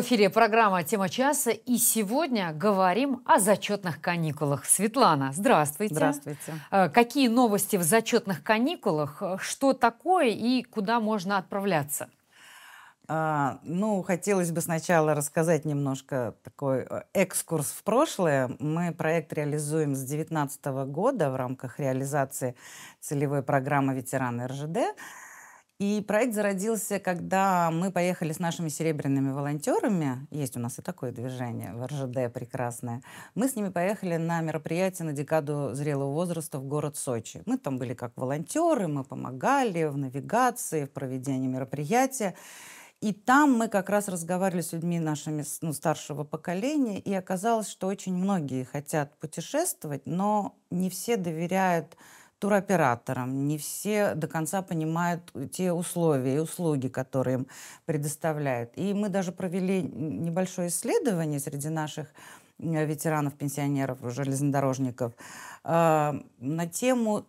В эфире программа «Тема часа» и сегодня говорим о зачетных каникулах. Светлана, здравствуйте. Здравствуйте. Э, какие новости в зачетных каникулах, э, что такое и куда можно отправляться? А, ну, хотелось бы сначала рассказать немножко такой э, экскурс в прошлое. Мы проект реализуем с 2019 года в рамках реализации целевой программы «Ветераны РЖД». И проект зародился, когда мы поехали с нашими серебряными волонтерами, есть у нас и такое движение в РЖД прекрасное, мы с ними поехали на мероприятие на декаду зрелого возраста в город Сочи. Мы там были как волонтеры, мы помогали в навигации, в проведении мероприятия. И там мы как раз разговаривали с людьми нашими ну, старшего поколения, и оказалось, что очень многие хотят путешествовать, но не все доверяют туроператорам, не все до конца понимают э, те условия и услуги, которые им предоставляют. И мы даже провели небольшое исследование среди наших ветеранов, пенсионеров, железнодорожников э, на тему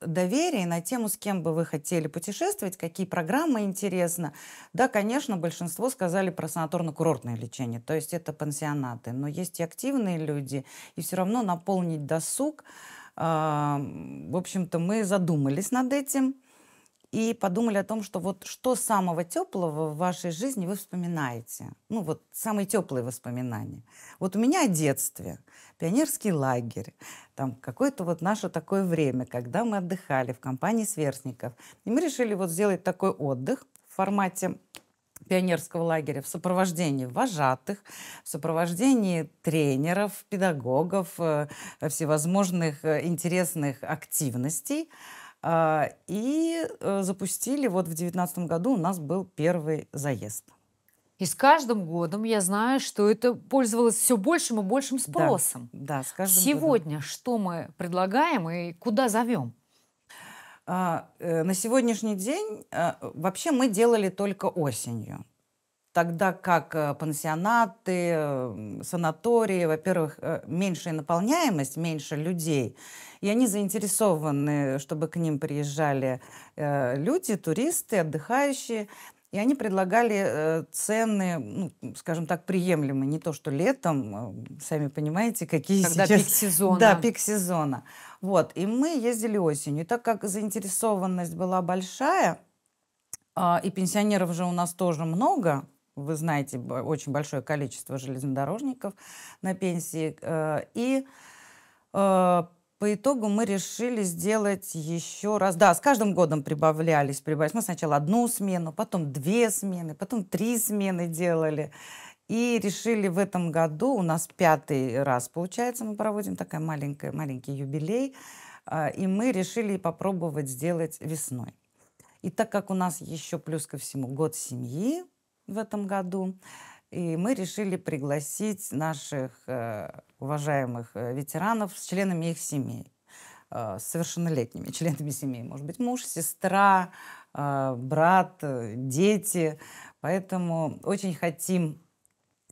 доверие на тему, с кем бы вы хотели путешествовать, какие программы интересны. Да, конечно, большинство сказали про санаторно-курортное лечение, то есть это пансионаты, но есть и активные люди, и все равно наполнить досуг – а, в общем-то, мы задумались над этим и подумали о том, что вот что самого теплого в вашей жизни вы вспоминаете. Ну вот самые теплые воспоминания. Вот у меня о детстве, пионерский лагерь, там какое-то вот наше такое время, когда мы отдыхали в компании сверстников. И мы решили вот сделать такой отдых в формате пионерского лагеря в сопровождении вожатых, в сопровождении тренеров, педагогов, э, всевозможных э, интересных активностей. А, и э, запустили, вот в 2019 году у нас был первый заезд. И с каждым годом я знаю, что это пользовалось все большим и большим спросом. Да, да с каждым Сегодня годом. что мы предлагаем и куда зовем? А, э, на сегодняшний день а, вообще мы делали только осенью. Тогда как э, пансионаты, санатории, во-первых, э, меньшая наполняемость, меньше людей, и они заинтересованы, чтобы к ним приезжали люди, туристы, отдыхающие. И они предлагали э, цены, ну, скажем так, приемлемые. Не то, что летом, э, сами понимаете, какие Когда сейчас... пик сезона. Да, пик сезона. Вот. И мы ездили осенью. И так как заинтересованность была большая, а, и пенсионеров же у нас тоже много, вы знаете, очень большое количество железнодорожников на пенсии. Э, и по итогу мы решили сделать еще раз. Да, с каждым годом прибавлялись, прибавлялись. Мы сначала одну смену, потом две смены, потом три смены делали. И решили в этом году, у нас пятый раз получается, мы проводим такой маленький, маленький юбилей, а, и мы решили попробовать сделать весной. И так как у нас еще плюс ко всему год семьи в этом году, и мы решили пригласить наших э, уважаемых э, ветеранов с членами их семей, э, совершеннолетними членами семей. Может быть, муж, сестра, брат, дети. Поэтому очень хотим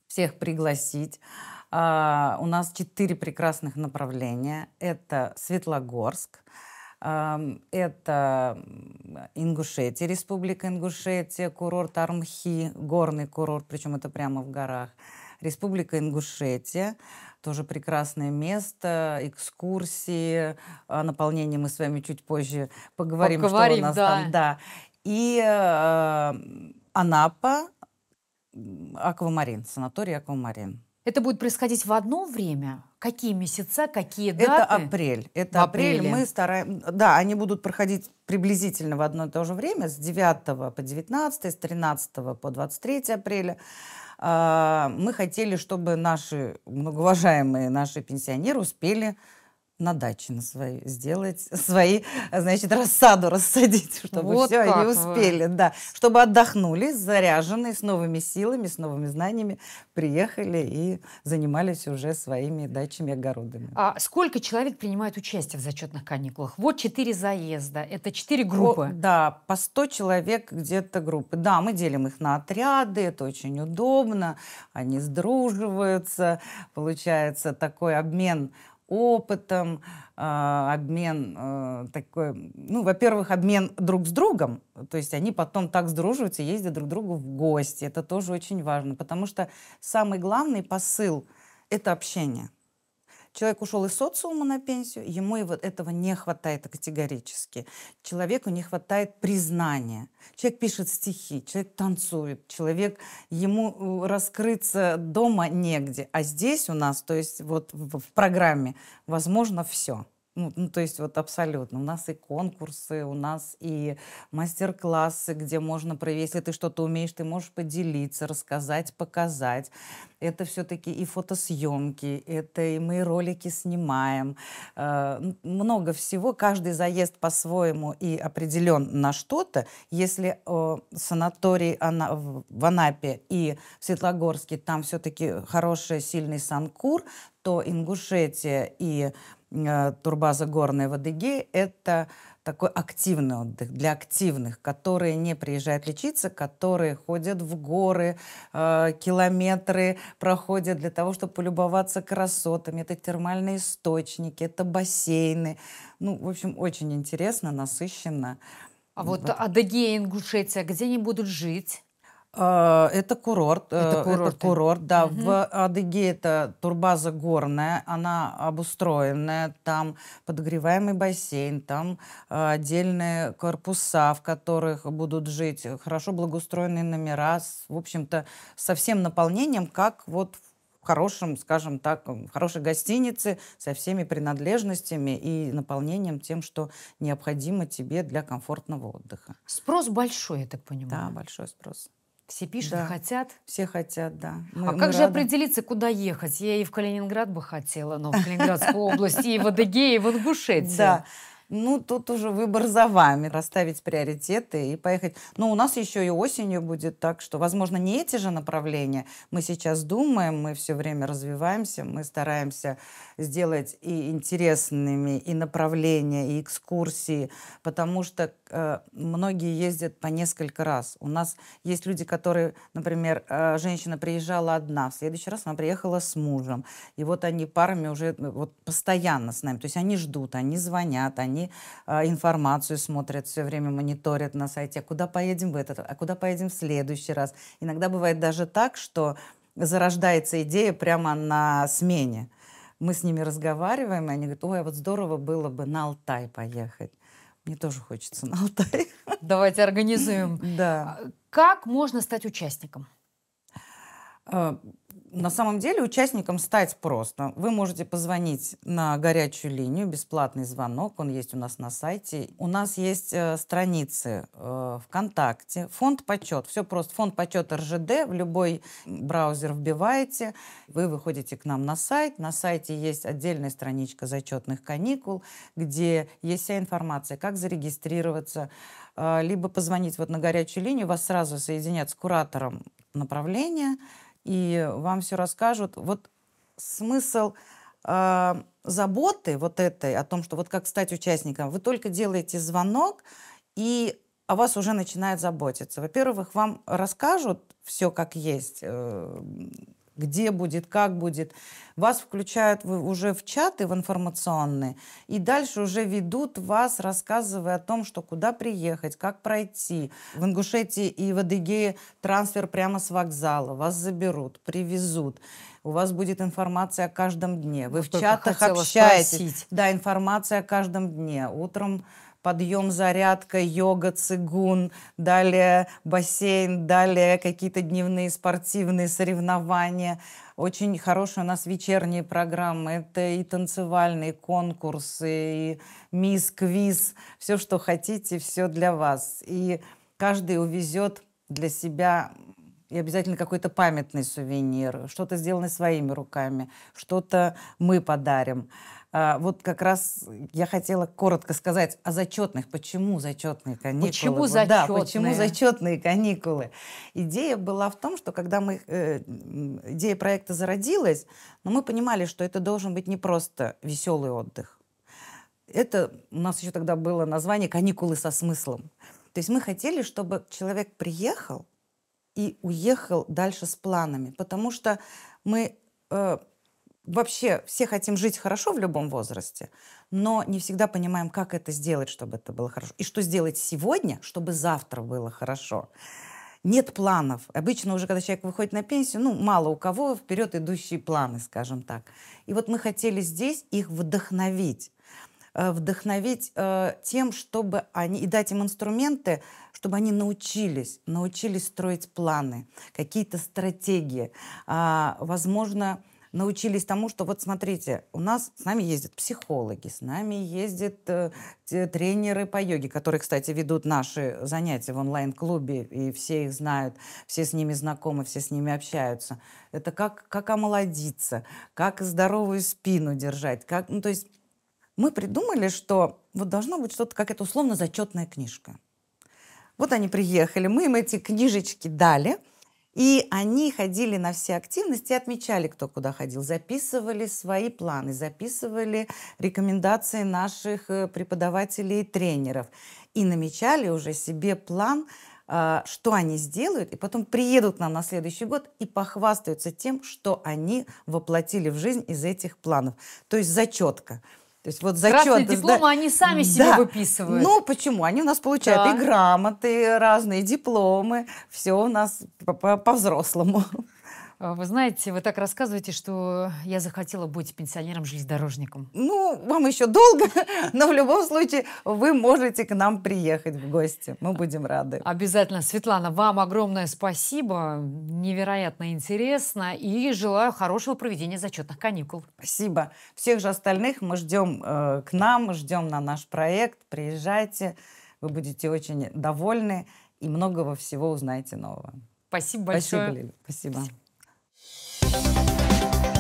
всех пригласить. А, у нас четыре прекрасных направления. Это Светлогорск, это Ингушетия, Республика Ингушетия, курорт Армхи, горный курорт, причем это прямо в горах. Республика Ингушетия, тоже прекрасное место, экскурсии, о а, наполнении мы с вами чуть позже поговорим, поговорим что у нас да. там. Да. И э, Анапа, аквамарин, санаторий аквамарин. Это будет происходить в одно время? Какие месяца, какие даты? Это апрель. Это в апрель мы стараем. Да, они будут проходить приблизительно в одно и то же время, с 9 по 19, с 13 по 23 апреля. А, мы хотели, чтобы наши многоуважаемые наши пенсионеры успели на даче на свои сделать свои, значит, рассаду рассадить, чтобы вот все они успели, вы. да, чтобы отдохнули, заряженные с новыми силами, с новыми знаниями приехали и занимались уже своими дачами, огородами. А сколько человек принимает участие в зачетных каникулах? Вот четыре заезда, это четыре группы. О, да, по 100 человек где-то группы. Да, мы делим их на отряды, это очень удобно, они сдруживаются, получается такой обмен опытом, а, обмен а, такой, ну, во-первых, обмен друг с другом, то есть они потом так сдруживаются, ездят друг к другу в гости, это тоже очень важно, потому что самый главный посыл — это общение — Человек ушел из социума на пенсию, ему и вот этого не хватает категорически. Человеку не хватает признания. Человек пишет стихи, человек танцует, человек, ему э, раскрыться дома негде. А здесь у нас, то есть вот в программе, возможно все. Ну, ну, то есть вот абсолютно. У нас и конкурсы, у нас и мастер-классы, где можно провести, если ты что-то умеешь, ты можешь поделиться, рассказать, показать. Это все-таки и фотосъемки, это и мы ролики снимаем. Э, много всего. Каждый заезд по-своему и определен на что-то. Если э, санаторий Ана в Анапе и в Светлогорске, там все-таки хороший, сильный санкур, то Ингушетия и Э, турбаза горная в Адыге — это такой активный отдых для активных, которые не приезжают лечиться, которые ходят в горы, э, километры проходят для того, чтобы полюбоваться красотами. Это термальные источники, это бассейны. Ну, в общем, очень интересно, насыщенно. А вот, вот. Адыгея и Ингушетия, где они будут жить? А, это курорт. Э, это курорт, это курорт да. Угу. В Адыге это турбаза горная, она обустроенная, там подогреваемый бассейн, там э, отдельные корпуса, в которых будут жить, хорошо благоустроенные номера, с, в общем-то, со всем наполнением, как вот в хорошем, скажем так, в хорошей гостинице со всеми принадлежностями и наполнением тем, что необходимо тебе для комфортного отдыха. Спрос большой, я так понимаю. Да, большой спрос. Все пишут, да. хотят? Все хотят, да. Мы, а мы как рады. же определиться, куда ехать? Я и в Калининград бы хотела, но в Калининградскую область, и в Адыгее, и в Ингушетии. Ну, тут уже выбор за вами. Расставить приоритеты и поехать. Но у нас еще и осенью будет так, что, возможно, не эти же направления. Мы сейчас думаем, мы все время развиваемся, мы стараемся сделать и интересными, и направления, и экскурсии, потому что э, многие ездят по несколько раз. У нас есть люди, которые, например, э, женщина приезжала одна, в следующий раз она приехала с мужем. И вот они парами уже э, вот постоянно с нами. То есть они ждут, они звонят, они они а, информацию смотрят, все время мониторят на сайте, «А куда поедем в этот, а куда поедем в следующий раз. Иногда бывает даже так, что зарождается идея прямо на смене. Мы с ними разговариваем, и они говорят, ой, а вот здорово было бы на Алтай поехать. Мне тоже хочется на Алтай. Давайте организуем. Да. А, как можно стать участником? А, на самом деле участником стать просто. Вы можете позвонить на горячую линию, бесплатный звонок, он есть у нас на сайте. У нас есть э, страницы э, ВКонтакте, фонд почет, все просто, фонд почет РЖД, в любой браузер вбиваете, вы выходите к нам на сайт, на сайте есть отдельная страничка зачетных каникул, где есть вся информация, как зарегистрироваться, э, либо позвонить вот на горячую линию, вас сразу соединят с куратором направления, и вам все расскажут. Вот смысл э, заботы вот этой о том, что вот как стать участником, вы только делаете звонок, и о вас уже начинают заботиться. Во-первых, вам расскажут все как есть, э, где будет, как будет. Вас включают уже в чаты, в информационные, и дальше уже ведут вас, рассказывая о том, что куда приехать, как пройти. В Ингушетии и в Адыгее трансфер прямо с вокзала. Вас заберут, привезут. У вас будет информация о каждом дне. Вы вот ну, в чатах общаетесь. Спросить. Да, информация о каждом дне. Утром подъем, зарядка, йога, цигун, далее бассейн, далее какие-то дневные спортивные соревнования. Очень хорошие у нас вечерние программы. Это и танцевальные конкурсы, и мисс, квиз. Все, что хотите, все для вас. И каждый увезет для себя и обязательно какой-то памятный сувенир, что-то сделанное своими руками, что-то мы подарим. А, вот как раз я хотела коротко сказать о зачетных. Почему зачетные каникулы? Почему зачетные? Да, почему зачетные каникулы? Идея была в том, что когда мы, э, идея проекта зародилась, но мы понимали, что это должен быть не просто веселый отдых. Это у нас еще тогда было название «Каникулы со смыслом». То есть мы хотели, чтобы человек приехал и уехал дальше с планами, потому что мы э, вообще все хотим жить хорошо в любом возрасте, но не всегда понимаем, как это сделать, чтобы это было хорошо. И что сделать сегодня, чтобы завтра было хорошо. Нет планов. Обычно уже, когда человек выходит на пенсию, ну, мало у кого вперед идущие планы, скажем так. И вот мы хотели здесь их вдохновить э, вдохновить э, тем, чтобы они и дать им инструменты, чтобы они научились, научились строить планы, какие-то стратегии, э, возможно, научились тому, что вот смотрите, у нас с нами ездят психологи, с нами ездят э, тренеры по йоге, которые, кстати, ведут наши занятия в онлайн-клубе, и все их знают, все с ними знакомы, все с ними общаются. Это как, как омолодиться, как здоровую спину держать, как, ну, то есть мы придумали, что вот должно быть что-то, как это условно зачетная книжка. Вот они приехали, мы им эти книжечки дали – и они ходили на все активности, отмечали, кто куда ходил, записывали свои планы, записывали рекомендации наших э, преподавателей и тренеров. И намечали уже себе план, а, что они сделают, и потом приедут нам на следующий год и похвастаются тем, что они воплотили в жизнь из этих планов. То есть зачетка. То есть вот зачет... Красные дипломы да, они сами да. себе выписывают. Ну, почему? Они у нас получают да. и грамоты, разные дипломы. Все у нас по-взрослому. -по -по а, вы знаете, вы так рассказываете, что я захотела быть пенсионером-железнодорожником. Ну, вам еще долго, но в любом случае вы можете к нам приехать в гости. Мы будем рады. Обязательно. Светлана, вам огромное спасибо. Невероятно интересно. И желаю хорошего проведения зачетных каникул. Спасибо. Всех же остальных мы ждем э, к нам, ждем на наш проект. Приезжайте. Вы будете очень довольны и многого всего узнаете нового. Спасибо большое. Спасибо, Лили. Спасибо. Спасибо. Thank you